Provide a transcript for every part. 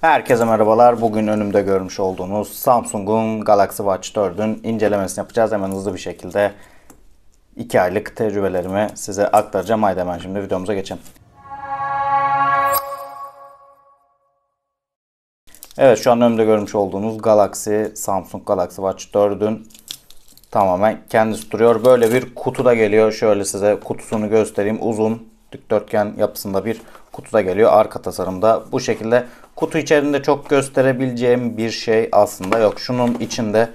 Herkese merhabalar. Bugün önümde görmüş olduğunuz Samsung'un Galaxy Watch 4'ün incelemesini yapacağız. Hemen hızlı bir şekilde 2 aylık tecrübelerimi size aktaracağım. Haydi hemen şimdi videomuza geçelim. Evet şu an önümde görmüş olduğunuz Galaxy Samsung Galaxy Watch 4'ün tamamen kendisi duruyor. Böyle bir kutuda geliyor. Şöyle size kutusunu göstereyim. Uzun dikdörtgen yapısında bir kutuda geliyor. Arka tasarımda bu şekilde Kutu içerisinde çok gösterebileceğim bir şey aslında yok. Şunun içinde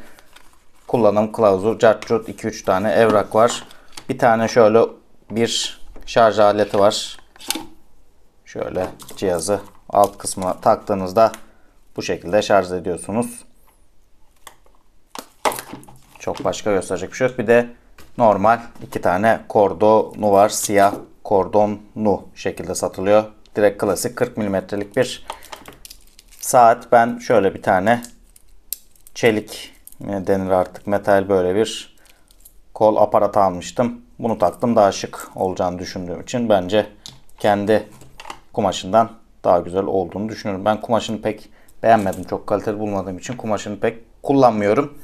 kullanım kılavuzu, cartcut 2-3 tane evrak var. Bir tane şöyle bir şarj aleti var. Şöyle cihazı alt kısmına taktığınızda bu şekilde şarj ediyorsunuz. Çok başka gösterecek bir şey yok. Bir de normal iki tane kordonu var. Siyah kordonu şekilde satılıyor. Direkt klasik 40 milimetrelik bir saat ben şöyle bir tane çelik denir artık metal böyle bir kol aparat almıştım. Bunu taktım daha şık olacağını düşündüğüm için bence kendi kumaşından daha güzel olduğunu düşünüyorum. Ben kumaşını pek beğenmedim. Çok kaliteli bulmadığım için kumaşını pek kullanmıyorum.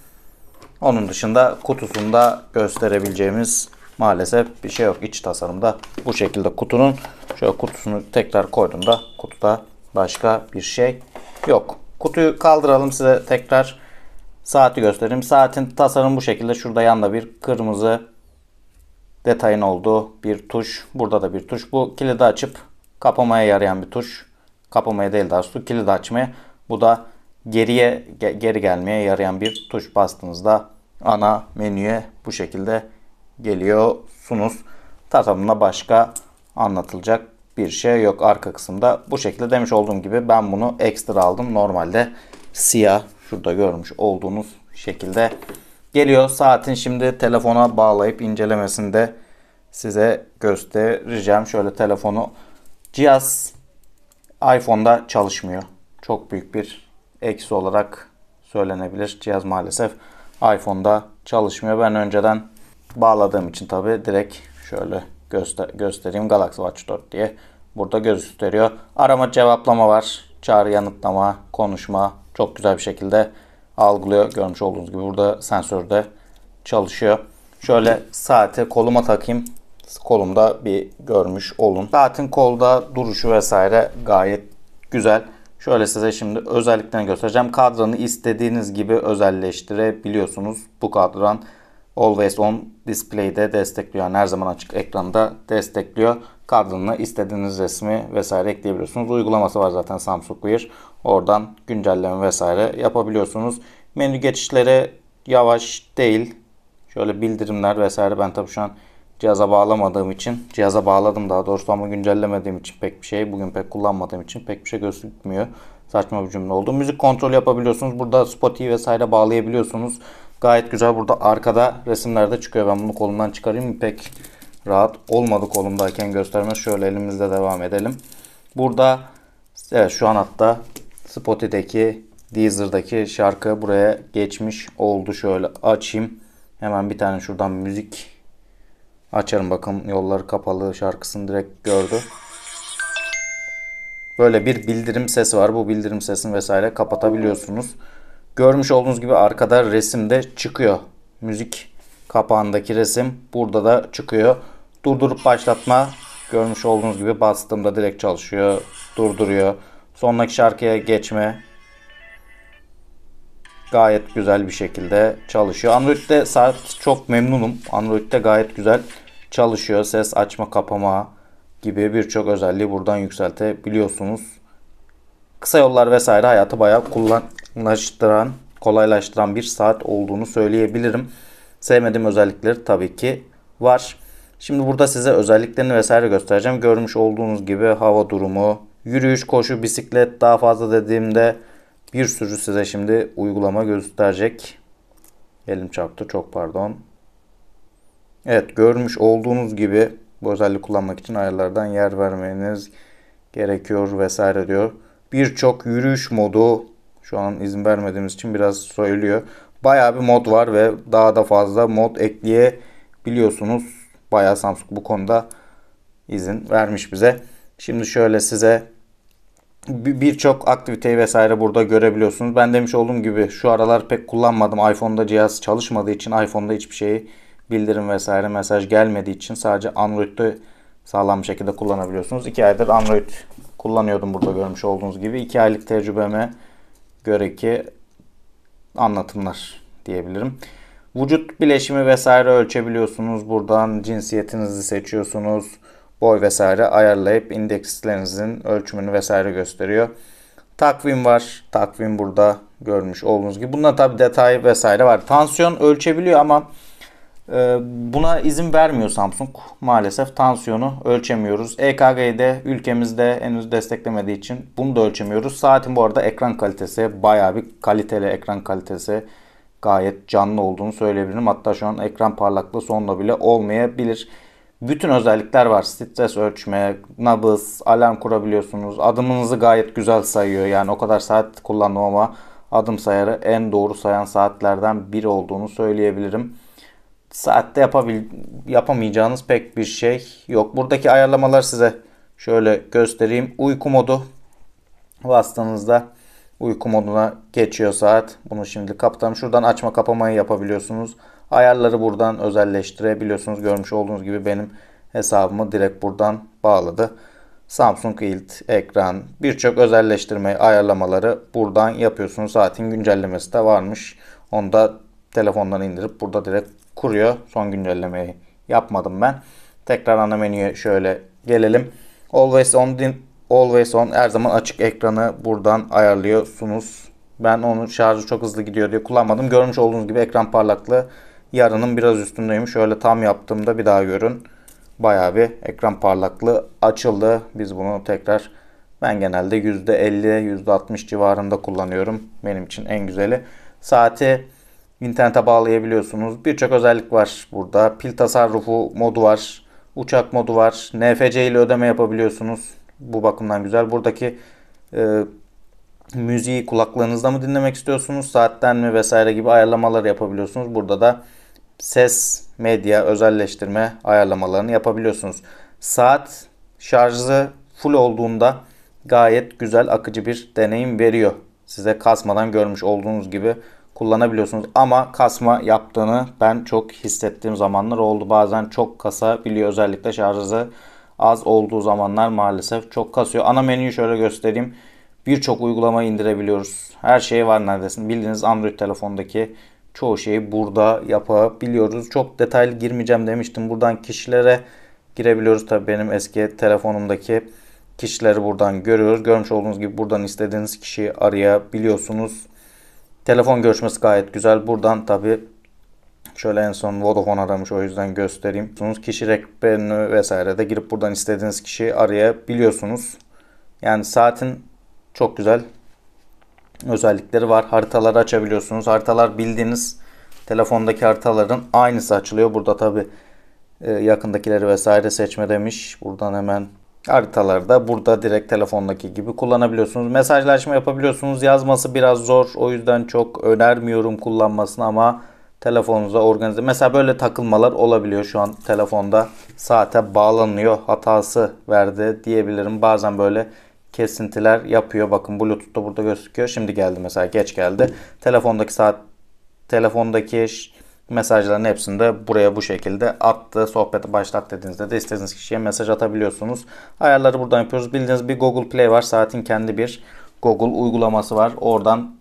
Onun dışında kutusunda gösterebileceğimiz maalesef bir şey yok. İç tasarımda bu şekilde kutunun şöyle kutusunu tekrar koyduğumda kutuda başka bir şey Yok. Kutuyu kaldıralım size tekrar saati göstereyim. Saatin tasarım bu şekilde. Şurada yanda bir kırmızı detayın olduğu bir tuş. Burada da bir tuş. Bu kilidi açıp kapamaya yarayan bir tuş. Kapamaya değil daha doğrusu kilidi açmaya. Bu da geriye geri gelmeye yarayan bir tuş bastığınızda ana menüye bu şekilde geliyorsunuz. Tasarımına başka anlatılacak bir şey yok arka kısımda. Bu şekilde demiş olduğum gibi ben bunu ekstra aldım. Normalde siyah şurada görmüş olduğunuz şekilde geliyor. Saatin şimdi telefona bağlayıp incelemesini de size göstereceğim. Şöyle telefonu cihaz iPhone'da çalışmıyor. Çok büyük bir eksi olarak söylenebilir. Cihaz maalesef iPhone'da çalışmıyor. Ben önceden bağladığım için tabi direkt şöyle göster göstereyim. Galaxy Watch 4 diye burada gösteriyor. Arama cevaplama var. Çağrı yanıtlama, konuşma çok güzel bir şekilde algılıyor. Görmüş olduğunuz gibi burada sensör de çalışıyor. Şöyle saate koluma takayım. Kolumda bir görmüş olun. Saatin kolda duruşu vesaire gayet güzel. Şöyle size şimdi özelliklerini göstereceğim. Kadranı istediğiniz gibi özelleştirebiliyorsunuz. Bu kadran Always On de destekliyor. Yani her zaman açık ekranda destekliyor. Kadranına istediğiniz resmi vesaire ekleyebiliyorsunuz. Uygulaması var zaten Samsung Wear. Oradan güncelleme vesaire yapabiliyorsunuz. Menü geçişleri yavaş değil. Şöyle bildirimler vesaire ben tabii şu an cihaza bağlamadığım için, cihaza bağladım daha doğrusu ama güncellemediğim için pek bir şey, bugün pek kullanmadığım için pek bir şey gözükmüyor. Saçma bir cümle oldu. Müzik kontrol yapabiliyorsunuz. Burada Spotify vesaire bağlayabiliyorsunuz. Gayet güzel burada arkada resimlerde çıkıyor. Ben bunu kolumdan çıkarayım pek rahat olmadı kolumdayken göstermez. Şöyle elimizle devam edelim. Burada evet şu an hatta Spotify'deki Deezer'daki şarkı buraya geçmiş oldu. Şöyle açayım. Hemen bir tane şuradan müzik açarım. Bakın yolları kapalı şarkısını direkt gördü. Böyle bir bildirim sesi var. Bu bildirim sesini vesaire kapatabiliyorsunuz. Görmüş olduğunuz gibi arkada resimde çıkıyor. Müzik kapağındaki resim burada da çıkıyor. Durdurup başlatma görmüş olduğunuz gibi bastığımda direkt çalışıyor. Durduruyor. Sonraki şarkıya geçme gayet güzel bir şekilde çalışıyor. Android'de saat çok memnunum. Android'de gayet güzel çalışıyor. Ses açma kapama gibi birçok özelliği buradan yükseltebiliyorsunuz. Kısa yollar vesaire hayatı bayağı kullan kolaylaştıran, kolaylaştıran bir saat olduğunu söyleyebilirim. Sevmediğim özellikleri tabii ki var. Şimdi burada size özelliklerini vesaire göstereceğim. Görmüş olduğunuz gibi hava durumu, yürüyüş, koşu, bisiklet daha fazla dediğimde bir sürü size şimdi uygulama gösterecek. Elim çarptı çok pardon. Evet görmüş olduğunuz gibi bu özelliği kullanmak için ayarlardan yer vermeniz gerekiyor vesaire diyor. Birçok yürüyüş modu şu an izin vermediğimiz için biraz söylüyor. Bayağı bir mod var ve daha da fazla mod ekleyebiliyorsunuz. Bayağı Samsung bu konuda izin vermiş bize. Şimdi şöyle size birçok aktiviteyi vesaire burada görebiliyorsunuz. Ben demiş olduğum gibi şu aralar pek kullanmadım. iPhone'da cihaz çalışmadığı için iPhone'da hiçbir şeyi bildirim vesaire mesaj gelmediği için sadece Android'de sağlam bir şekilde kullanabiliyorsunuz. 2 aydır Android kullanıyordum burada görmüş olduğunuz gibi. 2 aylık tecrübeme göreki anlatımlar diyebilirim. Vücut bileşimi vesaire ölçebiliyorsunuz. Buradan cinsiyetinizi seçiyorsunuz. Boy vesaire ayarlayıp indekslerinizin ölçümünü vesaire gösteriyor. Takvim var. Takvim burada görmüş olduğunuz gibi. Bunda tabi detay vesaire var. Tansiyon ölçebiliyor ama ee, buna izin vermiyor Samsung. Maalesef tansiyonu ölçemiyoruz. EKG'yi de ülkemizde henüz desteklemediği için bunu da ölçemiyoruz. Saatin bu arada ekran kalitesi baya bir kaliteli ekran kalitesi. Gayet canlı olduğunu söyleyebilirim. Hatta şu an ekran parlaklığı sonunda bile olmayabilir. Bütün özellikler var. Stres ölçme, nabız, alarm kurabiliyorsunuz. Adımınızı gayet güzel sayıyor. Yani o kadar saat kullandım ama adım sayarı en doğru sayan saatlerden biri olduğunu söyleyebilirim saatte yapabil yapamayacağınız pek bir şey yok. Buradaki ayarlamalar size şöyle göstereyim. Uyku modu bastığınızda uyku moduna geçiyor saat. Bunu şimdi kapatalım. Şuradan açma kapamayı yapabiliyorsunuz. Ayarları buradan özelleştirebiliyorsunuz. Görmüş olduğunuz gibi benim hesabımı direkt buradan bağladı. Samsung Yield, ekran, birçok özelleştirme ayarlamaları buradan yapıyorsunuz. Saatin güncellemesi de varmış. Onu da telefondan indirip burada direkt kuruyor. Son güncellemeyi yapmadım ben. Tekrar ana menüye şöyle gelelim. Always on, din, always on her zaman açık ekranı buradan ayarlıyorsunuz. Ben onun şarjı çok hızlı gidiyor diye kullanmadım. Görmüş olduğunuz gibi ekran parlaklığı yarının biraz üstündeymiş. Şöyle tam yaptığımda bir daha görün. Bayağı bir ekran parlaklığı açıldı. Biz bunu tekrar ben genelde %50, %60 civarında kullanıyorum. Benim için en güzeli. Saati internete bağlayabiliyorsunuz. Birçok özellik var burada. Pil tasarrufu modu var. Uçak modu var. NFC ile ödeme yapabiliyorsunuz. Bu bakımdan güzel. Buradaki e, müziği kulaklarınızda mı dinlemek istiyorsunuz? Saatten mi vesaire gibi ayarlamaları yapabiliyorsunuz. Burada da ses, medya, özelleştirme ayarlamalarını yapabiliyorsunuz. Saat şarjı full olduğunda gayet güzel akıcı bir deneyim veriyor. Size kasmadan görmüş olduğunuz gibi kullanabiliyorsunuz. Ama kasma yaptığını ben çok hissettiğim zamanlar oldu. Bazen çok kasa biliyor özellikle şarjı az olduğu zamanlar maalesef çok kasıyor. Ana menüyü şöyle göstereyim. Birçok uygulama indirebiliyoruz. Her şey var neredeyse. Bildiğiniz Android telefondaki çoğu şeyi burada yapabiliyoruz. Çok detaylı girmeyeceğim demiştim. Buradan kişilere girebiliyoruz. Tabii benim eski telefonumdaki kişileri buradan görüyoruz. Görmüş olduğunuz gibi buradan istediğiniz kişiyi arayabiliyorsunuz. Telefon görüşmesi gayet güzel. Buradan tabi şöyle en son Vodafone aramış o yüzden göstereyim. Kişi rehberini vesaire de girip buradan istediğiniz kişiyi arayabiliyorsunuz. Yani saatin çok güzel özellikleri var. Haritaları açabiliyorsunuz. Haritalar bildiğiniz telefondaki haritaların aynısı açılıyor. Burada tabi e, yakındakileri vesaire seçme demiş. Buradan hemen da burada direkt telefondaki gibi kullanabiliyorsunuz. Mesajlaşma yapabiliyorsunuz. Yazması biraz zor. O yüzden çok önermiyorum kullanmasını ama telefonunuza organize. Mesela böyle takılmalar olabiliyor şu an telefonda. Saate bağlanıyor. Hatası verdi diyebilirim. Bazen böyle kesintiler yapıyor. Bakın Bluetooth da burada gözüküyor. Şimdi geldi mesela geç geldi. Telefondaki saat telefondaki mesajların hepsini de buraya bu şekilde attı. Sohbeti başlat dediğinizde de istediğiniz kişiye mesaj atabiliyorsunuz. Ayarları buradan yapıyoruz. Bildiğiniz bir Google Play var. Saatin kendi bir Google uygulaması var. Oradan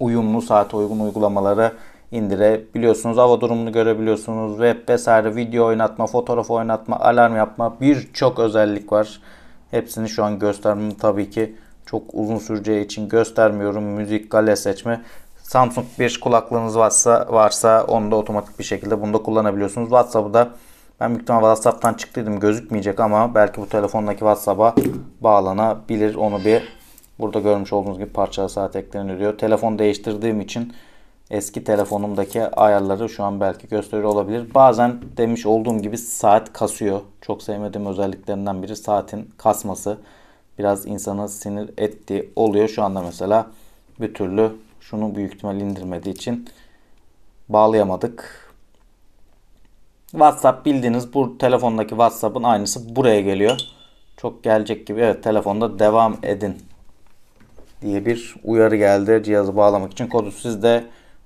uyumlu saate uygun uygulamaları indirebiliyorsunuz. Hava durumunu görebiliyorsunuz. Web vesaire video oynatma, fotoğraf oynatma, alarm yapma birçok özellik var. Hepsini şu an göstermem tabii ki çok uzun süreceği için göstermiyorum. Müzik, kale seçme Samsung bir kulaklığınız varsa varsa onu da otomatik bir şekilde bunu da kullanabiliyorsunuz. WhatsApp'ı da ben büyük ihtimalle WhatsApp'tan çıktıydım gözükmeyecek ama belki bu telefondaki WhatsApp'a bağlanabilir. Onu bir burada görmüş olduğunuz gibi parçalı saat eklenir diyor. Telefon değiştirdiğim için eski telefonumdaki ayarları şu an belki gösteriyor olabilir. Bazen demiş olduğum gibi saat kasıyor. Çok sevmediğim özelliklerinden biri saatin kasması. Biraz insanı sinir etti oluyor. Şu anda mesela bir türlü şunu büyük ihtimal indirmediği için bağlayamadık. WhatsApp bildiğiniz bu telefondaki WhatsApp'ın aynısı buraya geliyor. Çok gelecek gibi evet telefonda devam edin diye bir uyarı geldi cihazı bağlamak için. Kodu siz de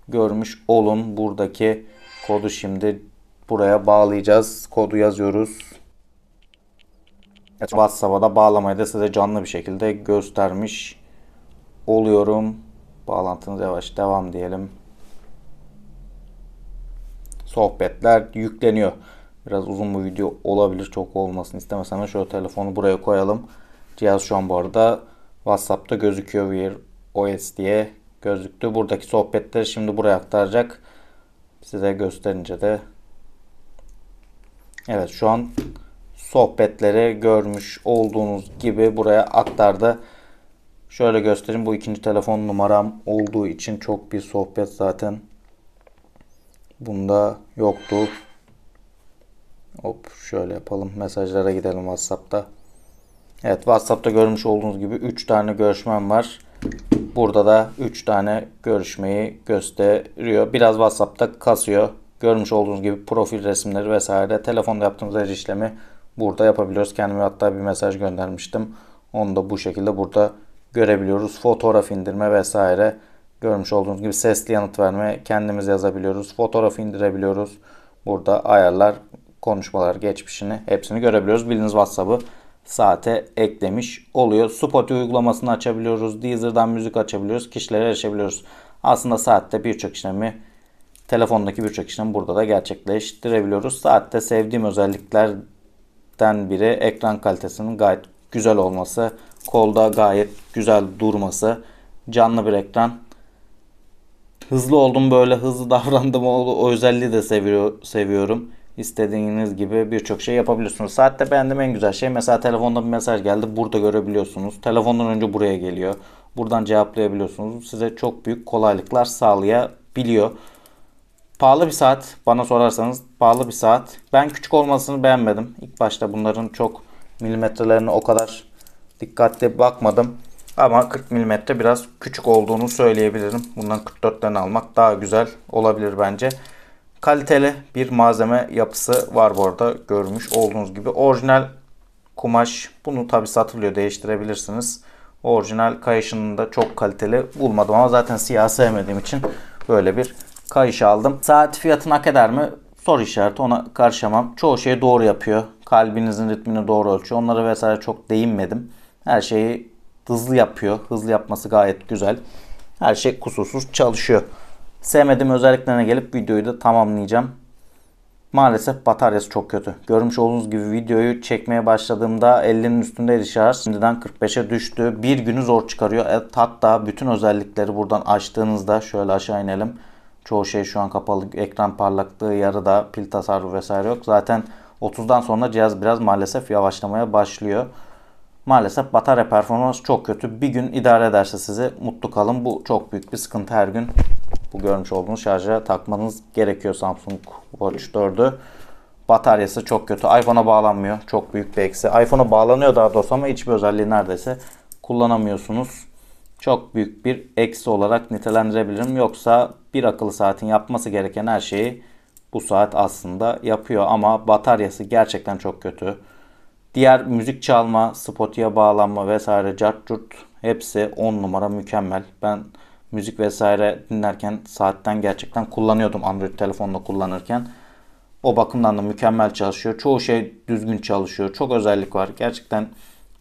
görmüş olun. Buradaki kodu şimdi buraya bağlayacağız. Kodu yazıyoruz. WhatsApp'a da bağlamayı da size canlı bir şekilde göstermiş oluyorum. Bağlantınız yavaş devam diyelim. Sohbetler yükleniyor. Biraz uzun bu video olabilir çok olmasını istemesem şöyle telefonu buraya koyalım. Cihaz şu an bu arada WhatsApp'ta gözüküyor Wear OS diye gözüktü. Buradaki sohbetleri şimdi buraya aktaracak. Size gösterince de Evet şu an sohbetleri görmüş olduğunuz gibi buraya aktardı. Şöyle göstereyim. Bu ikinci telefon numaram olduğu için çok bir sohbet zaten bunda yoktu. Hop şöyle yapalım. Mesajlara gidelim WhatsApp'ta. Evet WhatsApp'ta görmüş olduğunuz gibi 3 tane görüşmem var. Burada da 3 tane görüşmeyi gösteriyor. Biraz WhatsApp'ta kasıyor. Görmüş olduğunuz gibi profil resimleri vesaire. Telefonda yaptığımız her işlemi burada yapabiliyoruz. Kendime hatta bir mesaj göndermiştim. Onu da bu şekilde burada görebiliyoruz. Fotoğraf indirme vesaire. Görmüş olduğunuz gibi sesli yanıt verme kendimiz yazabiliyoruz. Fotoğraf indirebiliyoruz. Burada ayarlar, konuşmalar, geçmişini hepsini görebiliyoruz. Bildiğiniz WhatsApp'ı saate eklemiş oluyor. Spotify uygulamasını açabiliyoruz. Deezer'dan müzik açabiliyoruz. Kişilere erişebiliyoruz. Aslında saatte birçok işlemi telefondaki birçok işlemi burada da gerçekleştirebiliyoruz. Saatte sevdiğim özelliklerden biri ekran kalitesinin gayet güzel olması kolda gayet güzel durması. Canlı bir ekran. Hızlı oldum böyle hızlı davrandım oldu o özelliği de seviyor, seviyorum. İstediğiniz gibi birçok şey yapabiliyorsunuz. Saatte beğendim en güzel şey mesela telefonda bir mesaj geldi burada görebiliyorsunuz. Telefondan önce buraya geliyor. Buradan cevaplayabiliyorsunuz. Size çok büyük kolaylıklar sağlayabiliyor. Pahalı bir saat bana sorarsanız pahalı bir saat. Ben küçük olmasını beğenmedim. İlk başta bunların çok milimetrelerini o kadar Dikkatli bakmadım. Ama 40 mm biraz küçük olduğunu söyleyebilirim. Bundan 44'ten almak daha güzel olabilir bence. Kaliteli bir malzeme yapısı var bu arada görmüş olduğunuz gibi. Orijinal kumaş bunu tabi satılıyor değiştirebilirsiniz. Orijinal kayışını da çok kaliteli bulmadım ama zaten siyah sevmediğim için böyle bir kayış aldım. Saat fiyatını hak eder mi? Soru işareti ona karışamam. Çoğu şeyi doğru yapıyor. Kalbinizin ritmini doğru ölçüyor. Onlara vesaire çok değinmedim. Her şeyi hızlı yapıyor. Hızlı yapması gayet güzel. Her şey kusursuz çalışıyor. Sevmediğim özelliklerine gelip videoyu da tamamlayacağım. Maalesef bataryası çok kötü. Görmüş olduğunuz gibi videoyu çekmeye başladığımda 50'nin üstündeydi şarj. Şimdiden 45'e düştü. Bir günü zor çıkarıyor. E, hatta bütün özellikleri buradan açtığınızda şöyle aşağı inelim. Çoğu şey şu an kapalı. Ekran parlaklığı yarıda. Pil tasarrufu vesaire yok. Zaten 30'dan sonra cihaz biraz maalesef yavaşlamaya başlıyor maalesef batarya performans çok kötü. Bir gün idare ederse sizi mutlu kalın. Bu çok büyük bir sıkıntı her gün. Bu görmüş olduğunuz şarja takmanız gerekiyor Samsung Watch 4'ü. Bataryası çok kötü. iPhone'a bağlanmıyor. Çok büyük bir eksi. iPhone'a bağlanıyor daha doğrusu ama hiçbir özelliği neredeyse kullanamıyorsunuz. Çok büyük bir eksi olarak nitelendirebilirim. Yoksa bir akıllı saatin yapması gereken her şeyi bu saat aslında yapıyor ama bataryası gerçekten çok kötü. Diğer müzik çalma, Spotify'a bağlanma vesaire cart curt hepsi 10 numara mükemmel. Ben müzik vesaire dinlerken saatten gerçekten kullanıyordum Android telefonla kullanırken. O bakımdan da mükemmel çalışıyor. Çoğu şey düzgün çalışıyor. Çok özellik var. Gerçekten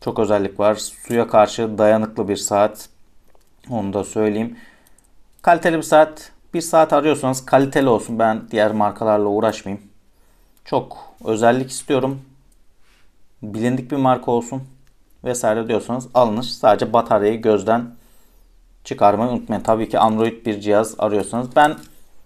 çok özellik var. Suya karşı dayanıklı bir saat. Onu da söyleyeyim. Kaliteli bir saat. Bir saat arıyorsanız kaliteli olsun. Ben diğer markalarla uğraşmayayım. Çok özellik istiyorum bilindik bir marka olsun vesaire diyorsanız alınır. Sadece bataryayı gözden çıkarmayı unutmayın. Tabii ki Android bir cihaz arıyorsanız. Ben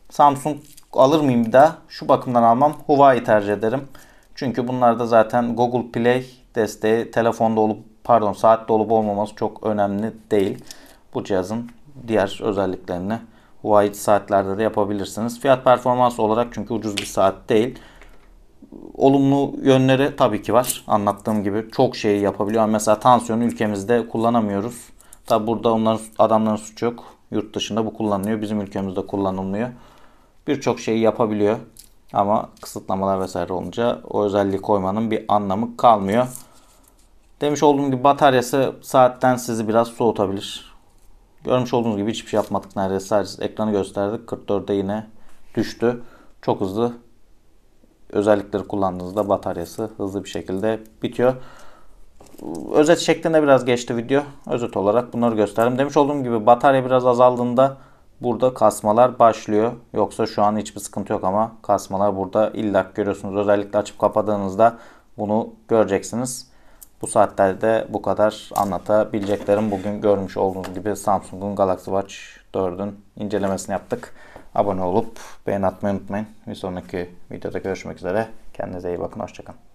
Samsung alır mıyım bir daha? Şu bakımdan almam. Huawei tercih ederim. Çünkü bunlarda zaten Google Play desteği telefonda olup pardon saatte olup olmaması çok önemli değil. Bu cihazın diğer özelliklerini Huawei saatlerde de yapabilirsiniz. Fiyat performans olarak çünkü ucuz bir saat değil olumlu yönleri tabii ki var. Anlattığım gibi çok şeyi yapabiliyor. Mesela tansiyonu ülkemizde kullanamıyoruz. Tabi burada onların adamların suçu yok. Yurt dışında bu kullanılıyor. Bizim ülkemizde kullanılmıyor. Birçok şeyi yapabiliyor. Ama kısıtlamalar vesaire olunca o özelliği koymanın bir anlamı kalmıyor. Demiş olduğum gibi bataryası saatten sizi biraz soğutabilir. Görmüş olduğunuz gibi hiçbir şey yapmadık neredeyse. Sadece ekranı gösterdik. 44'e yine düştü. Çok hızlı özellikleri kullandığınızda bataryası hızlı bir şekilde bitiyor. Özet şeklinde biraz geçti video. Özet olarak bunları gösterdim. Demiş olduğum gibi batarya biraz azaldığında burada kasmalar başlıyor. Yoksa şu an hiçbir sıkıntı yok ama kasmalar burada illa görüyorsunuz. Özellikle açıp kapadığınızda bunu göreceksiniz. Bu saatlerde bu kadar anlatabileceklerim. Bugün görmüş olduğunuz gibi Samsung'un Galaxy Watch 4'ün incelemesini yaptık abone olup beğen atmayı unutmayın. Bir sonraki videoda görüşmek üzere. Kendinize iyi bakın. Hoşçakalın.